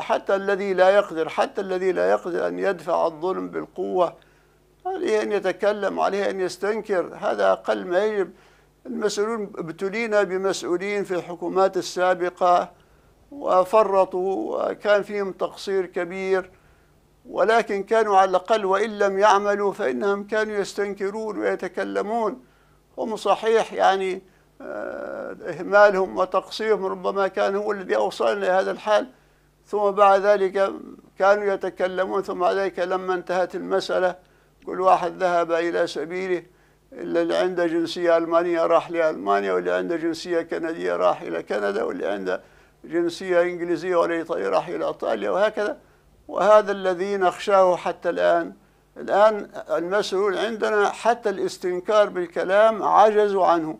حتى الذي لا يقدر حتى الذي لا يقدر أن يدفع الظلم بالقوة عليه أن يتكلم عليه أن يستنكر هذا أقل ما يجب المسؤولون ابتلينا بمسؤولين في الحكومات السابقة وفرطوا وكان فيهم تقصير كبير ولكن كانوا على الأقل وإن لم يعملوا فإنهم كانوا يستنكرون ويتكلمون هم صحيح يعني آه، إهمالهم وتقصيرهم ربما كان هو الذي أوصلنا لهذا الحال ثم بعد ذلك كانوا يتكلمون ثم بعد ذلك لما انتهت المسألة كل واحد ذهب إلى سبيله اللي عنده جنسية ألمانية راح لألمانيا واللي عنده جنسية كندية راح إلى كندا واللي عنده جنسية إنجليزية ولا إيطالية راح إلى إيطاليا وهكذا وهذا الذي نخشاه حتى الآن الآن المسؤول عندنا حتى الاستنكار بالكلام عجزوا عنه